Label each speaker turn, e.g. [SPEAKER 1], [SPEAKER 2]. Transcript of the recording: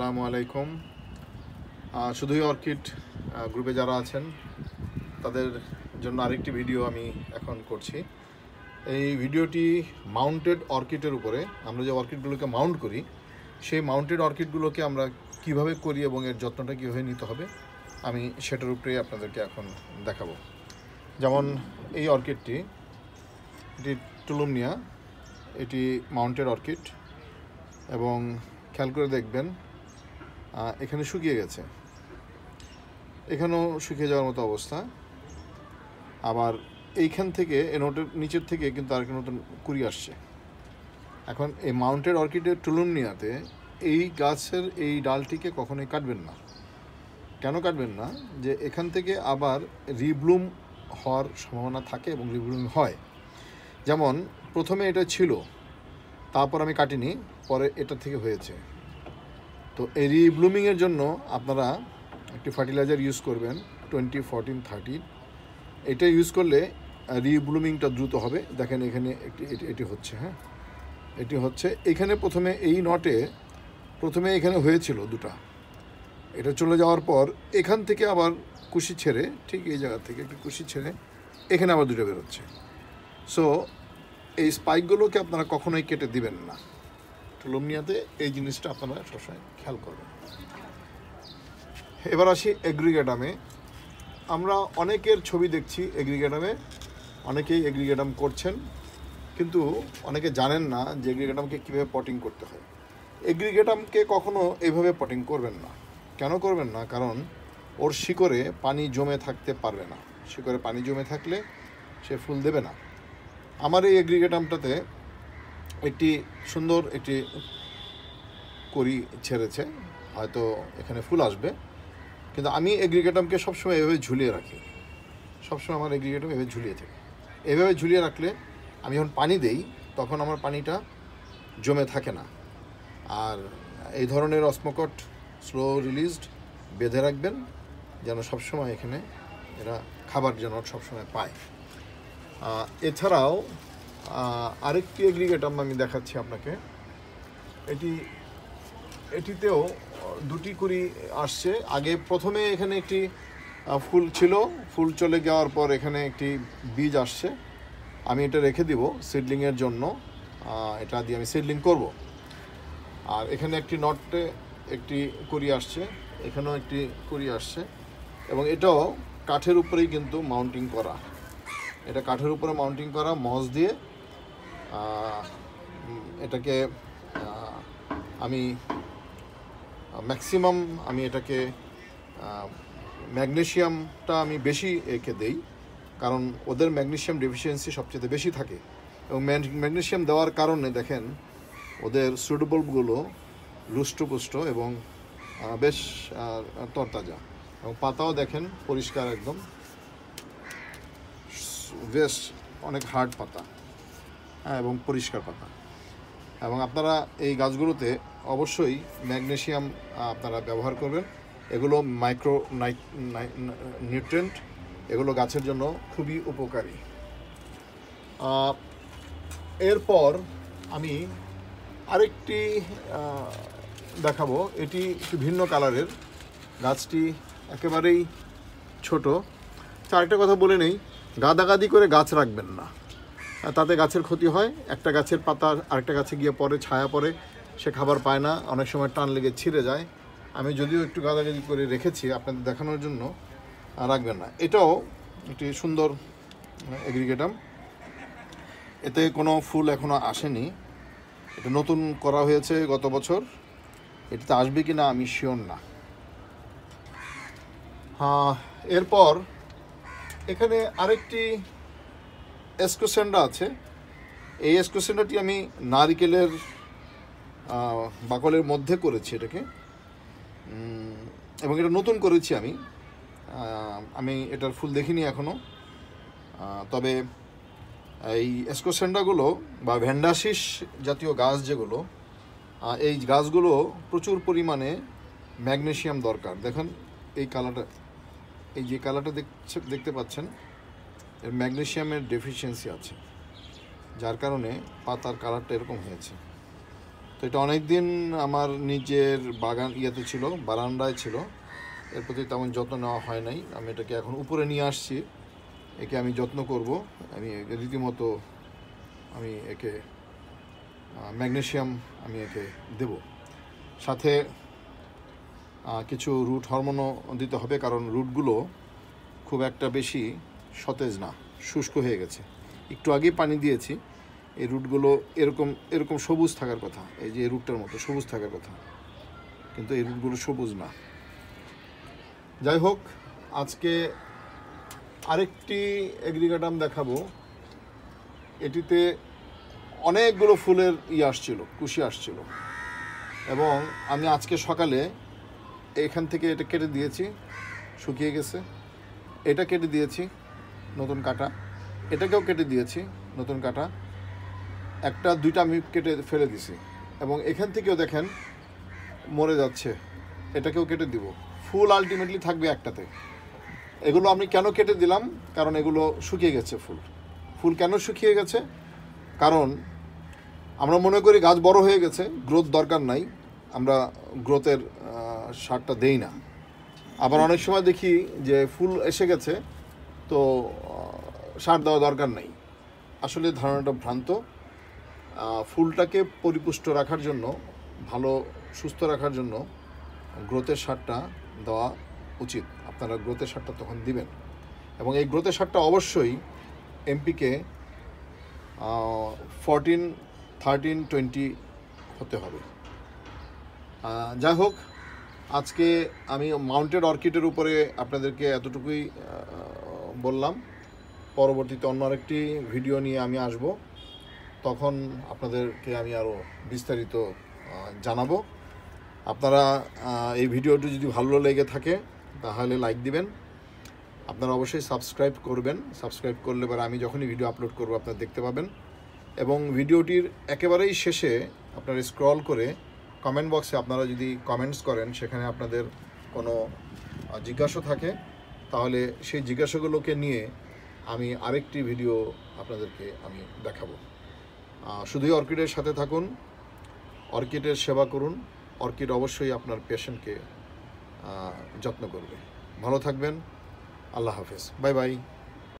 [SPEAKER 1] আসসালামু আলাইকুম শুধুই অর্কিড গ্রুপে যারা আছেন তাদের জন্য আরেকটি ভিডিও আমি এখন করছি এই ভিডিওটি মাউন্টেড অর্কিডের উপরে আমরা যে অর্কিডগুলোকে মাউন্ট করি সেই মাউন্টেড অর্কিডগুলোকে আমরা কিভাবে করি এবং এর যত্নটা কীভাবে নিতে হবে আমি সেটার উপরেই আপনাদেরকে এখন দেখাবো যেমন এই অর্কিডটি এটি টুলুমনিয়া এটি মাউন্টেড অর্কিড এবং খেয়াল করে দেখবেন এখানে শুকিয়ে গেছে এখানেও শুকিয়ে যাওয়ার মতো অবস্থা আবার এইখান থেকে এ নোটের নিচের থেকে কিন্তু আর নতুন কুড়ি আসছে এখন এই মাউন্টেড অর্কিডের টুলুমনিয়াতে এই গাছের এই ডালটিকে কখনোই কাটবেন না কেন কাটবেন না যে এখান থেকে আবার রিব্লুম হওয়ার সম্ভাবনা থাকে এবং রিব্লুম হয় যেমন প্রথমে এটা ছিল তারপর আমি কাটিনি পরে এটা থেকে হয়েছে তো এই রিব্লুমিংয়ের জন্য আপনারা একটি ফার্টিলাইজার ইউজ করবেন টোয়েন্টি ফোরটিন থার্টিন এটা ইউজ করলে রিব্লুমিংটা দ্রুত হবে দেখেন এখানে একটি এটি হচ্ছে হ্যাঁ এটি হচ্ছে এখানে প্রথমে এই নটে প্রথমে এখানে হয়েছিল দুটা এটা চলে যাওয়ার পর এখান থেকে আবার কুশি ছেড়ে ঠিক এই জায়গা থেকে একটু কুশি ছেড়ে এখানে আবার দুটো বেরোচ্ছে সো এই স্পাইকগুলোকে আপনারা কখনোই কেটে দিবেন না টুলুমনিয়াতে এই জিনিসটা আপনারা সবসময় খেয়াল করবেন এবার আসি এগ্রিগেডামে আমরা অনেকের ছবি দেখছি এগ্রিগেডামে অনেকেই এগ্রিগেডাম করছেন কিন্তু অনেকে জানেন না যে এগ্রিগেডামকে কীভাবে পটিং করতে হয় এগ্রিগেটামকে কখনো এইভাবে পটিং করবেন না কেন করবেন না কারণ ওর শিকরে পানি জমে থাকতে পারবে না শিকরে পানি জমে থাকলে সে ফুল দেবে না আমার এই এগ্রিগেটামটাতে একটি সুন্দর একটি করি ছেড়েছে হয়তো এখানে ফুল আসবে কিন্তু আমি এগ্রিগেটামকে সবসময় এভাবে ঝুলিয়ে রাখি সবসময় আমার এগ্রিগেটাম এভাবে ঝুলিয়ে থাকে এভাবে ঝুলিয়ে রাখলে আমি যখন পানি দেই তখন আমার পানিটা জমে থাকে না আর এই ধরনের অস্মকট স্লো রিলিজড বেঁধে রাখবেন যেন সবসময় এখানে এরা খাবার যেন সবসময় পায় এছাড়াও আরেকটি এগ্রিগেটাম আমি দেখাচ্ছি আপনাকে এটি এটিতেও দুটি কুড়ি আসছে আগে প্রথমে এখানে একটি ফুল ছিল ফুল চলে যাওয়ার পর এখানে একটি বীজ আসছে আমি এটা রেখে দিব সিডলিংয়ের জন্য এটা দিয়ে আমি সিডলিং করব আর এখানে একটি নটে একটি কুড়ি আসছে এখানেও একটি কুড়ি আসছে এবং এটাও কাঠের উপরেই কিন্তু মাউন্টিং করা এটা কাঠের উপরে মাউন্টিং করা মজ দিয়ে এটাকে আমি ম্যাক্সিমাম আমি এটাকে ম্যাগনেশিয়ামটা আমি বেশি একে দেই কারণ ওদের ম্যাগনেশিয়াম ডেফিসিয়েন্সি সবচেয়ে বেশি থাকে এবং ম্যাগনেশিয়াম দেওয়ার কারণে দেখেন ওদের সুইডবল্বগুলো লুষ্টপুষ্ট এবং বেশ তরতাজা এবং পাতাও দেখেন পরিষ্কার একদম বেশ অনেক হার্ড পাতা এবং পরিষ্কার পাতা এবং আপনারা এই গাছগুলোতে অবশ্যই ম্যাগনেশিয়াম আপনারা ব্যবহার করবেন এগুলো মাইক্রো নিউট্রেন্ট এগুলো গাছের জন্য খুবই উপকারী এরপর আমি আরেকটি দেখাবো এটি ভিন্ন কালারের গাছটি একেবারেই ছোট তো আরেকটা কথা বলে নেই গাদাগাদি করে গাছ রাখবেন না তাতে গাছের ক্ষতি হয় একটা গাছের পাতা আরেকটা গাছে গিয়ে পরে ছায়া পরে সে খাবার পায় না অনেক সময় টান লেগে ছিঁড়ে যায় আমি যদিও একটু গাদাগাদি করে রেখেছি আপনাদের দেখানোর জন্য রাখবেন না এটাও একটি সুন্দর এগ্রিগেটাম মানে, এতে কোনো ফুল এখনও আসেনি এটা নতুন করা হয়েছে গত বছর এটাতে আসবে কি না আমি শিওর না এরপর এখানে আরেকটি এসকোসেন্ডা আছে এই এসকোসেন্ডাটি আমি নারিকেলের বাকলের মধ্যে করেছি এটাকে এবং এটা নতুন করেছি আমি আমি এটার ফুল দেখিনি এখনও তবে এই এসকোসেন্ডাগুলো বা ভ্যান্ডাসিস জাতীয় গাছ যেগুলো এই গাছগুলো প্রচুর পরিমাণে ম্যাগনেশিয়াম দরকার দেখেন এই কালারটা এই যে কালারটা দেখতে পাচ্ছেন এর ম্যাগনেশিয়ামের ডেফিসিয়েন্সি আছে যার কারণে পাতার কালারটা এরকম হয়েছে তো এটা অনেক দিন আমার নিজের বাগান ইয়েতে ছিল বারান্দায় ছিল এর প্রতি তেমন যত্ন নেওয়া হয় নাই আমি এটাকে এখন উপরে নিয়ে আসছি একে আমি যত্ন করব আমি রীতিমতো আমি একে ম্যাগনেশিয়াম আমি একে দেব সাথে কিছু রুট হরমোনও দিতে হবে কারণ রুটগুলো খুব একটা বেশি সতেজ না শুষ্ক হয়ে গেছে একটু আগেই পানি দিয়েছি এই রুটগুলো এরকম এরকম সবুজ থাকার কথা এই যে রুটটার মতো সবুজ থাকার কথা কিন্তু এই রুটগুলো সবুজ না যাই হোক আজকে আরেকটি এগ্রিকাটাম দেখাবো এটিতে অনেকগুলো ফুলের ই আসছিল কুশি আসছিল এবং আমি আজকে সকালে এখান থেকে এটা কেটে দিয়েছি শুকিয়ে গেছে এটা কেটে দিয়েছি নতুন কাটা এটাকেও কেটে দিয়েছি নতুন কাটা একটা দুইটা আমি কেটে ফেলে দিছি এবং এখান থেকেও দেখেন মরে যাচ্ছে এটাকেও কেটে দিব ফুল আলটিমেটলি থাকবে একটাতে এগুলো আমি কেন কেটে দিলাম কারণ এগুলো শুকিয়ে গেছে ফুল ফুল কেন শুকিয়ে গেছে কারণ আমরা মনে করি গাছ বড় হয়ে গেছে গ্রোথ দরকার নাই আমরা গ্রোথের সারটা দেই না আবার অনেক সময় দেখি যে ফুল এসে গেছে তো সার দেওয়া দরকার নাই আসলে ধারণাটা ভ্রান্ত ফুলটাকে পরিপুষ্ট রাখার জন্য ভালো সুস্থ রাখার জন্য গ্রোথের সারটা দেওয়া উচিত আপনারা গ্রোথের সারটা তখন দিবেন এবং এই গ্রোথের সারটা অবশ্যই এমপিকে ফরটিন থার্টিন টোয়েন্টি হতে হবে যাই হোক আজকে আমি মাউন্টেড অর্কিডের উপরে আপনাদেরকে এতটুকুই বললাম পরবর্তীতে অন্য আরেকটি ভিডিও নিয়ে আমি আসব তখন আপনাদেরকে আমি আরও বিস্তারিত জানাবো আপনারা এই ভিডিওটি যদি ভালো লেগে থাকে তাহলে লাইক দিবেন আপনারা অবশ্যই সাবস্ক্রাইব করবেন সাবস্ক্রাইব করলে পরে আমি যখনই ভিডিও আপলোড করব আপনারা দেখতে পাবেন এবং ভিডিওটির একেবারেই শেষে আপনারা স্ক্রল করে কমেন্ট বক্সে আপনারা যদি কমেন্টস করেন সেখানে আপনাদের কোনো জিজ্ঞাসা থাকে তাহলে সেই জিজ্ঞাসাগুলোকে নিয়ে আমি আরেকটি ভিডিও আপনাদেরকে আমি দেখাবো শুধুই অর্কিডের সাথে থাকুন অর্কিডের সেবা করুন অর্কিড অবশ্যই আপনার পেশেন্টকে যত্ন করবে ভালো থাকবেন আল্লাহ হাফেজ বাই বাই